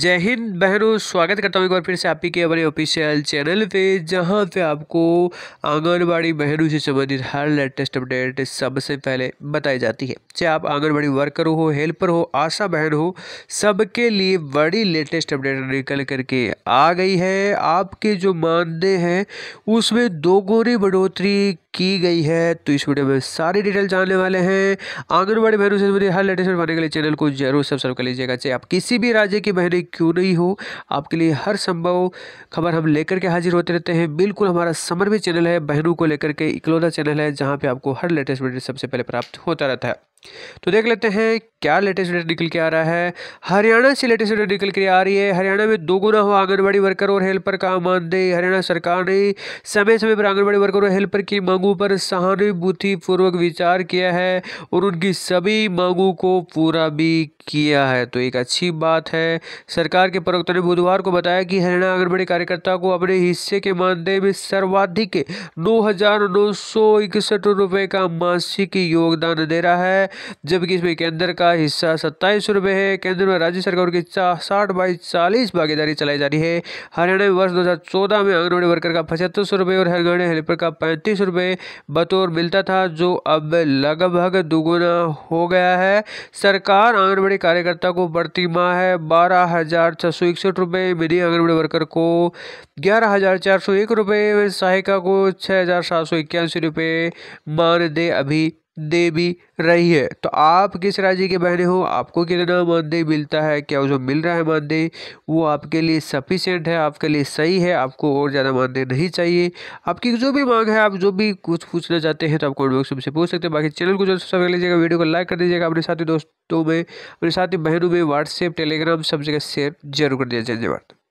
जय हिंद बहनों स्वागत करता हूँ एक बार फिर से ही के हमारे ऑफिशियल चैनल पे जहाँ पे आपको आंगनबाड़ी बहनों से संबंधित हर लेटेस्ट अपडेट सबसे पहले बताई जाती है चाहे आप आंगनबाड़ी वर्कर हो हेल्पर हो आशा बहन हो सबके लिए बड़ी लेटेस्ट अपडेट निकल करके आ गई है आपके जो मानदेय हैं उसमें दोगोरी बढ़ोतरी की गई है तो इस वीडियो में सारी डिटेल जानने वाले हैं आंगनबाड़ी बहनों से जुड़ी हर लेटेस्ट बनाने के लिए चैनल को जरूर सब्सक्राइब कर लीजिएगा चाहे आप किसी भी राज्य की बहनें क्यों नहीं हो आपके लिए हर संभव खबर हम लेकर के हाजिर होते रहते हैं बिल्कुल हमारा समर्पित चैनल है बहनों को लेकर के इकलौता चैनल है जहाँ पर आपको हर लेटेस्ट वीडियो सबसे पहले प्राप्त होता रहता है तो देख लेते हैं क्या लेटेस्ट डेटा निकल के आ रहा है हरियाणा से लेटेस्ट डेटा निकल के आ रही है हरियाणा में दोगुना हुआ आंगनबाड़ी वर्कर और हेल्पर का मानदेय हरियाणा सरकार ने समय समय पर आंगनबाड़ी वर्कर और हेल्पर की मांगों पर सहानुभूतिपूर्वक विचार किया है और उनकी सभी मांगों को पूरा भी किया है तो एक अच्छी बात है सरकार के प्रवक्ता ने बुधवार को बताया कि हरियाणा आंगनबाड़ी कार्यकर्ता को अपने हिस्से के मानदेय में सर्वाधिक नौ हजार नौ सौ इकसठ रुपये का मासिक योगदान दे रहा है जबकि इसमें केंद्र का हिस्सा सत्ताईस रुपये है केंद्र में राज्य सरकार की साठ बाई चालीस भागीदारी चलाई जा रही है हरियाणा में वर्ष चौदह में आंगनबाड़ी वर्कर का पचहत्तर सौ रुपये और हरियाणा हेल्पर का पैंतीस रुपये बतौर मिलता था जो अब लगभग दुगुना हो गया है सरकार आंगनबाड़ी कार्यकर्ता को बढ़ती माह है बारह हज़ार छः सौ इकसठ रुपये मिनी आंगनबाड़ी वर्कर को ग्यारह हज़ार चार सौ एक रुपये सहायिका को छः हज़ार सात सौ इक्यासी रुपये मानदेय अभी दे भी रही है तो आप किस राज्य के बहने हो आपको कितना मानदेय मिलता है क्या जो मिल रहा है मानदेय वो आपके लिए सफिशेंट है आपके लिए सही है आपको और ज़्यादा मानदेय नहीं चाहिए आपकी जो भी मांग है आप जो भी कुछ पूछना चाहते हैं तो आप कमेंट बॉक्स में से पूछ सकते हैं बाकी चैनल को जो सब्सक्राइब लीजिएगा वीडियो को लाइक कर दीजिएगा अपने साथी दोस्तों में अपने साथी बहनों में व्हाट्सएप टेलीग्राम सब जगह शेयर जरूर कर दीजिए धन्यवाद